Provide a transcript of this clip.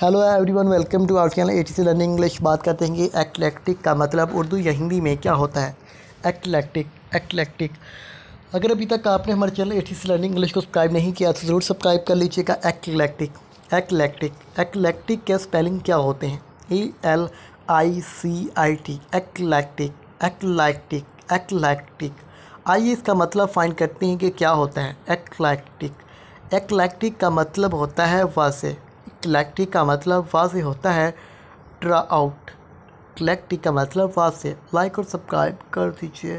hello everyone welcome to our channel T C learning English बात करते हैं कि एक्लेक्टिक का मतलब उर्दू या हिंदी में क्या होता है एक्लेक्टिक एक्लेक्टिक अगर अभी तक आपने हमारे channel T C learning English को सब्सक्राइब नहीं किया तो ज़रूर सब्सक्राइब कर लीजिएगा एक्लेक्टिक एक्लेक्टिक एक्लेक्टिक के स्पेलिंग क्या होते हैं E L I C I T eclectic eclectic eclectic आइए इसका मतलब फाइंड करते हैं कि क्या होता है एक्लेक्टिक एक्लेक्टिक का मतलब होता है वासे क्लैक्टी का मतलब वाज होता है ड्रा आउट क्लैक्टी का मतलब वाज लाइक और सब्सक्राइब कर दीजिए